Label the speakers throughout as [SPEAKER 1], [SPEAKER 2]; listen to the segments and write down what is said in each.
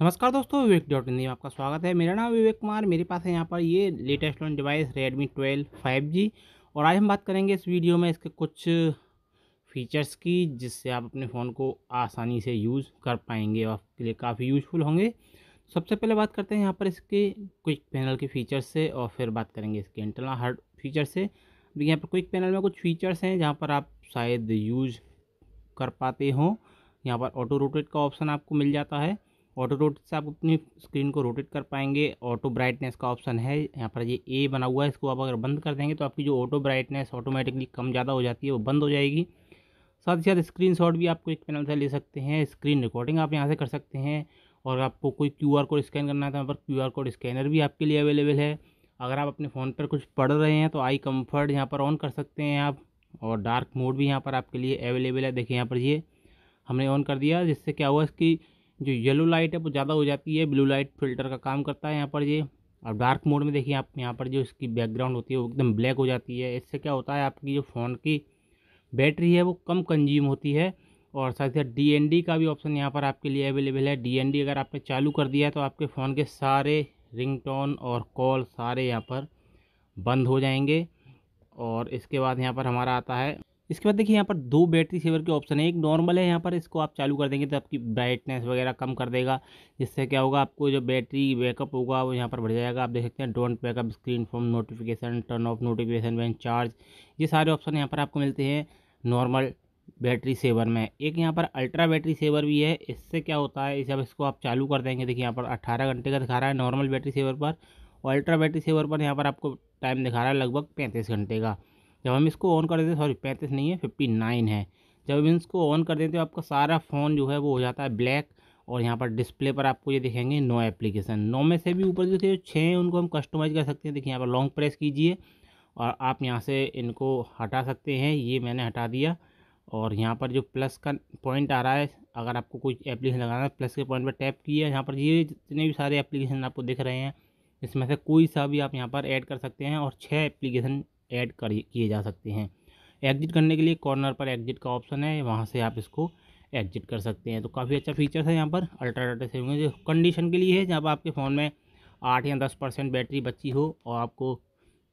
[SPEAKER 1] नमस्कार दोस्तों विवेक डॉट हिंदी में आपका स्वागत है मेरा नाम विवेक कुमार मेरे पास है यहाँ पर ये latest launch device twelve five G और आज हम बात करेंगे इस वीडियो में इसके कुछ फीचर्स की जिससे आप अपने फ़ोन को आसानी से यूज़ कर पाएंगे और आपके लिए काफ़ी यूजफुल होंगे सबसे पहले बात करते हैं यहाँ पर इसके क्विक पैनल के फीचर्स से और फिर बात करेंगे इसके इंटरनल हार्ड फीचर से अभी यहाँ पर क्विक पैनल में कुछ फीचर्स हैं जहाँ पर आप शायद यूज कर पाते हो यहाँ पर ऑटो रोटेट का ऑप्शन आपको मिल जाता है ऑटो रोटेट से आप अपनी स्क्रीन को रोटेट कर पाएंगे ऑटो ब्राइटनेस का ऑप्शन है यहाँ पर ये ए बना हुआ है इसको आप अगर बंद कर देंगे तो आपकी जो ऑटो ब्राइटनेस ऑटोमेटिकली कम ज़्यादा हो जाती है वो बंद हो जाएगी साथ ही साथ स्क्रीन भी आपको एक पैनल से ले सकते हैं स्क्रीन रिकॉर्डिंग आप यहाँ से कर सकते हैं और आपको कोई क्यू कोड स्कैन करना है तो यहाँ पर क्यू कोड स्कैनर भी आपके लिए अवेलेबल है अगर आप अपने फ़ोन पर कुछ पढ़ रहे हैं तो आई कम्फर्ट यहाँ पर ऑन कर सकते हैं आप और डार्क मोड भी यहाँ पर आपके लिए अवेलेबल है देखिए यहाँ पर ये हमने ऑन कर दिया जिससे क्या हुआ इसकी जो येलो लाइट है वो ज़्यादा हो जाती है ब्लू लाइट फिल्टर का काम करता है यहाँ पर ये और डार्क मोड में देखिए आप यहाँ पर जो इसकी बैकग्राउंड होती है वो एकदम ब्लैक हो जाती है इससे क्या होता है आपकी जो फ़ोन की बैटरी है वो कम कंज्यूम होती है और साथ ही साथ डी का भी ऑप्शन यहाँ पर आपके लिए अवेलेबल है डी अगर आपने चालू कर दिया तो आपके फ़ोन के सारे रिंगटोन और कॉल सारे यहाँ पर बंद हो जाएंगे और इसके बाद यहाँ पर हमारा आता है इसके बाद देखिए यहाँ पर दो बैटरी सेवर के ऑप्शन है एक नॉर्मल है यहाँ पर इसको आप चालू कर देंगे तो आपकी ब्राइटनेस वगैरह कम कर देगा जिससे क्या होगा आपको जो बैटरी बैकअप होगा वो यहाँ पर बढ़ जाएगा आप देख सकते हैं don't backup screen from notification turn off notification when charge ये सारे ऑप्शन यहाँ पर आपको मिलते हैं नॉर्मल बैटरी सेवर में एक यहाँ पर अल्ट्रा बैटरी सेवर भी है इससे क्या होता है जब इसको आप चालू कर देंगे देखिए यहाँ पर अट्ठारह घंटे का दिखा रहा है नॉर्मल बैटरी सेवर पर और अल्ट्रा बैटरी सेवर पर यहाँ पर आपको टाइम दिखा रहा है लगभग पैंतीस घंटे का जब हम इसको ऑन कर देते सॉरी पैंतीस नहीं है फिफ्टी नाइन है जब हम इसको ऑन कर देते तो आपका सारा फ़ोन जो है वो हो जाता है ब्लैक और यहाँ पर डिस्प्ले पर आपको ये दिखेंगे नो एप्लीकेशन नो में से भी ऊपर जो थे छः हैं उनको हम कस्टमाइज़ कर सकते हैं देखिए यहाँ पर लॉन्ग प्रेस कीजिए और आप यहाँ से इनको हटा सकते हैं ये मैंने हटा दिया और यहाँ पर जो प्लस का पॉइंट आ रहा है अगर आपको कोई एप्लीकेशन लगाना है प्लस के पॉइंट पर टैप किया यहाँ पर ये जितने भी सारे एप्लीकेशन आपको दिख रहे हैं इसमें से कोई सा भी आप यहाँ पर ऐड कर सकते हैं और छः एप्लीकेशन ऐड किए जा सकते हैं एग्जिट करने के लिए कॉर्नर पर एग्जिट का ऑप्शन है वहाँ से आप इसको एग्जिट कर सकते हैं तो काफ़ी अच्छा फीचर्स है यहाँ पर अल्ट्रा डाटा सेविंग जो कंडीशन के लिए है जब आपके फ़ोन में आठ या दस परसेंट बैटरी बची हो और आपको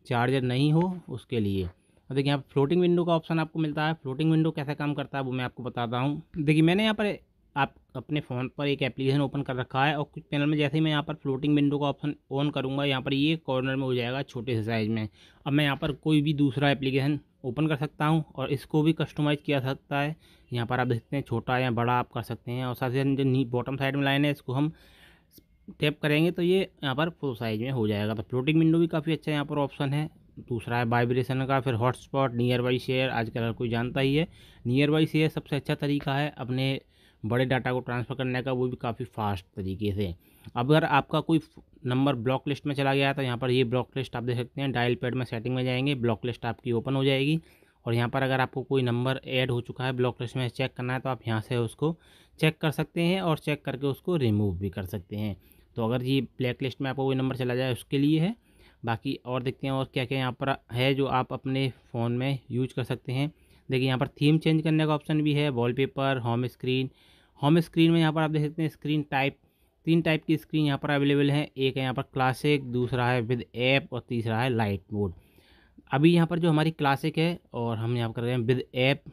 [SPEAKER 1] चार्जर नहीं हो उसके लिए देखिए यहाँ फ्लोटिंग विंडो का ऑप्शन आपको मिलता है फ्लोटिंग विंडो कैसे काम करता है वो मैं आपको बताता हूँ देखिए मैंने यहाँ पर आप अपने फ़ोन पर एक एप्लीकेशन ओपन कर रखा है और कुछ पैनल में जैसे ही मैं यहाँ पर फ्लोटिंग विंडो का ऑप्शन ऑन करूँगा यहाँ पर ये कॉर्नर में हो जाएगा छोटे से साइज़ में अब मैं यहाँ पर कोई भी दूसरा एप्लीकेशन ओपन कर सकता हूँ और इसको भी कस्टमाइज़ किया सकता है यहाँ पर आप देख सकते हैं छोटा या बड़ा आप कर सकते हैं और साथ ही जो बॉटम साइड में लाइन है इसको हम टैप करेंगे तो ये यहाँ पर फुल साइज में हो जाएगा तो फ्लोटिंग विंडो भी काफ़ी अच्छा यहाँ पर ऑप्शन है दूसरा है वाइब्रेशन का फिर हॉटस्पॉट नियर बाई शेयर आजकल हर कोई जानता ही है नियर बाई शेयर सबसे अच्छा तरीका है अपने बड़े डाटा को ट्रांसफ़र करने का वो भी काफ़ी फास्ट तरीके से अब अगर आपका कोई नंबर ब्लॉक लिस्ट में चला गया तो यहाँ पर ये ब्लॉक लिस्ट आप देख सकते हैं डायल पैड में सेटिंग में जाएंगे ब्लॉक लिस्ट आपकी ओपन हो जाएगी और यहाँ पर अगर आपको कोई नंबर ऐड हो चुका है ब्लॉक लिस्ट में चेक करना है तो आप यहाँ से उसको चेक कर सकते हैं और चेक करके उसको रिमूव भी कर सकते हैं तो अगर ये ब्लैक लिस्ट में आपको कोई नंबर चला जाए उसके लिए है बाकी और देखते हैं और क्या क्या यहाँ पर है जो आप अपने फ़ोन में यूज कर सकते हैं देखिए यहाँ पर थीम चेंज करने का ऑप्शन भी है wallpaper home screen home screen में यहाँ पर आप देख सकते हैं स्क्रीन टाइप तीन टाइप की स्क्रीन यहाँ पर अवेलेबल है एक है यहाँ पर क्लासिक दूसरा है विद ऐप और तीसरा है लाइट मोड अभी यहाँ पर जो हमारी क्लासिक है और हम यहाँ पर कर रहे हैं विद ऐप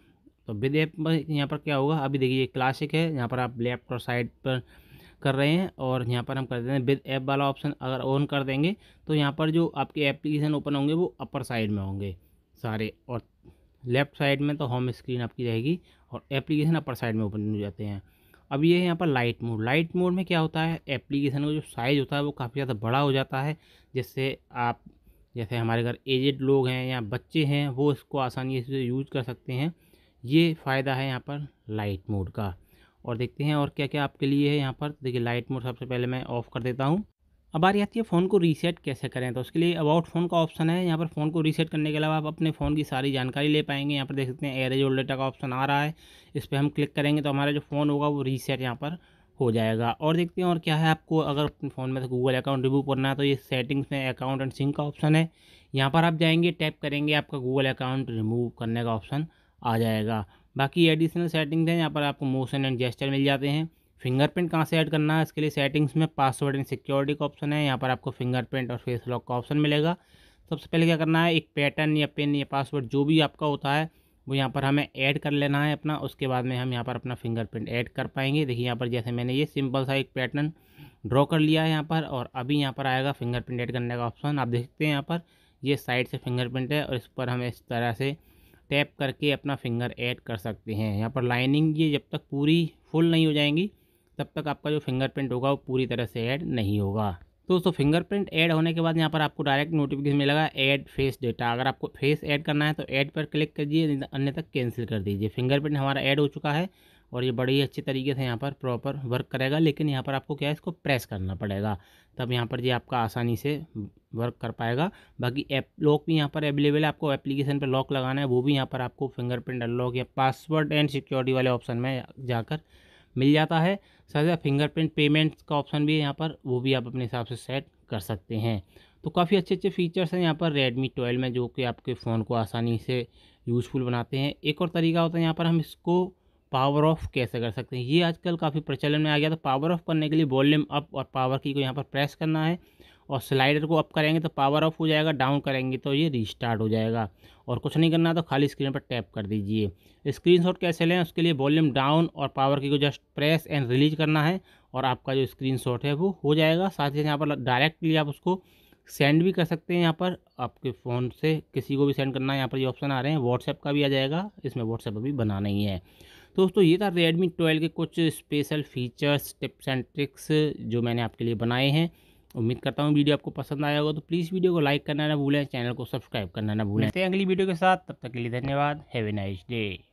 [SPEAKER 1] तो विद ऐप पर यहाँ पर क्या होगा अभी देखिए क्लासिक है यहाँ पर आप लेफ्ट और साइड पर कर रहे हैं और यहाँ पर हम कर देते हैं विद ऐप वाला ऑप्शन अगर ऑन कर देंगे तो यहाँ पर जो आपके एप्लीकेशन ओपन होंगे वो अपर साइड में होंगे सारे और लेफ़्ट साइड में तो होम स्क्रीन आपकी रहेगी और एप्लीकेशन अपर साइड में ओपन हो जाते हैं अब ये यहाँ पर लाइट मोड लाइट मोड में क्या होता है एप्लीकेशन का जो साइज़ होता है वो काफ़ी ज़्यादा बड़ा हो जाता है जिससे आप जैसे हमारे घर एजेड लोग हैं या बच्चे हैं वो इसको आसानी से यूज कर सकते हैं ये फ़ायदा है यहाँ पर लाइट मोड का और देखते हैं और क्या क्या आपके लिए है यहाँ पर देखिए लाइट मोड सबसे पहले मैं ऑफ़ कर देता हूँ अब बारी आती है फ़ोन को रीसेट कैसे करें तो उसके लिए अबाउट फ़ोन का ऑप्शन है यहाँ पर फ़ोन को रीसेट करने के अलावा आप अपने फ़ोन की सारी जानकारी ले पाएंगे यहाँ पर देख सकते हैं एरेज ओल्ड डेटा का ऑप्शन आ रहा है इस पर हम क्लिक करेंगे तो हमारा जो फ़ोन होगा वो रीसेट यहाँ पर हो जाएगा और देखते हैं और क्या है आपको अगर अपने फ़ोन में गूगल अकाउंट रिव्यू करना है तो ये सेटिंग्स में अकाउंट एंड सिंक का ऑप्शन है यहाँ पर आप जाएंगे टैप करेंगे आपका गूगल अकाउंट रिमूव करने का ऑप्शन आ जाएगा बाकी एडिशनल सेटिंग्स हैं यहाँ पर आपको मोशन एंड जेस्टर मिल जाते हैं फिंगरप्रिंट कहाँ से ऐड करना है इसके लिए सेटिंग्स में पासवर्ड एंड सिक्योरिटी का ऑप्शन है यहाँ पर आपको फिंगरप्रिंट और फेस लॉक का ऑप्शन मिलेगा सबसे पहले क्या करना है एक पैटर्न या पिन या पासवर्ड जो भी आपका होता है वो यहाँ पर हमें ऐड कर लेना है अपना उसके बाद में हम यहाँ पर अपना फिंगरप्रिंट ऐड कर पाएंगे देखिए यहाँ पर जैसे मैंने ये सिंपल सा एक पैटर्न ड्रॉ कर लिया है यहाँ पर और अभी यहाँ पर आएगा फिंगरप्रिंट ऐड करने का ऑप्शन आप देखते हैं यहाँ पर ये साइड से फिंगरप्रिंट है और इस पर हम इस तरह से टैप करके अपना फिंगर ऐड कर सकते हैं यहाँ पर लाइनिंग ये जब तक पूरी फुल नहीं हो जाएंगी तब तक आपका जो फिंगरप्रिंट होगा वो पूरी तरह से ऐड नहीं होगा तो दोस्तों फिंगरप्रिंट ऐड होने के बाद यहाँ पर आपको डायरेक्ट नोटिफिकेशन मिलेगा ऐड फेस डेटा अगर आपको फेस ऐड करना है तो ऐड पर क्लिक अन्य तक कैंसिल कर दीजिए फिंगरप्रिंट हमारा ऐड हो चुका है और ये बड़े ही अच्छे तरीके से यहाँ पर प्रॉपर वर्क करेगा लेकिन यहाँ पर आपको क्या है इसको प्रेस करना पड़ेगा तब यहाँ पर ये आपका आसानी से वर्क कर पाएगा बाकी ऐप लॉक भी यहाँ पर अवेलेबल है आपको एप्लीकेशन पर लॉक लगाना है वो भी यहाँ पर आपको फिंगरप्रिंट अनलॉक या पासवर्ड एंड सिक्योरिटी वाले ऑप्शन में जाकर मिल जाता है साथ ही साथ फिंगरप्रिंट पेमेंट्स का ऑप्शन भी है यहाँ पर वो भी आप अपने हिसाब से सेट कर सकते हैं तो काफ़ी अच्छे अच्छे फीचर्स हैं यहाँ पर Redmi 12 में जो कि आपके फ़ोन को आसानी से यूजफुल बनाते हैं एक और तरीका होता है यहाँ पर हम इसको पावर ऑफ कैसे कर सकते हैं ये आजकल काफ़ी प्रचलन में आ गया तो पावर ऑफ करने के लिए वॉल्यूम अप और पावर की को यहाँ पर प्रेस करना है और स्लाइडर को अप करेंगे तो पावर ऑफ हो जाएगा डाउन करेंगे तो ये रिस्टार्ट हो जाएगा और कुछ नहीं करना तो खाली स्क्रीन पर टैप कर दीजिए शॉट कैसे लें उसके लिए वॉल्यूम डाउन और पावर की को जस्ट प्रेस एंड रिलीज करना है और आपका जो शॉट है वो हो जाएगा साथ ही यहाँ पर डायरेक्टली आप उसको सेंड भी कर सकते हैं यहाँ पर आपके फ़ोन से किसी को भी सेंड करना है यहाँ पर ये ऑप्शन आ रहे हैं व्हाट्सएप का भी आ जाएगा इसमें व्हाट्सएप अभी बनाना ही है तो दोस्तों ये था रेडमी ट्वेल्व के कुछ special features tips and tricks जो मैंने आपके लिए बनाए हैं उम्मीद करता हूँ वीडियो आपको पसंद आया होगा तो प्लीज़ वीडियो को लाइक करना ना भूलें चैनल को सब्सक्राइब करना ना भूलें अगली वीडियो के साथ तब तक के लिए धन्यवाद हैवे नाइस डे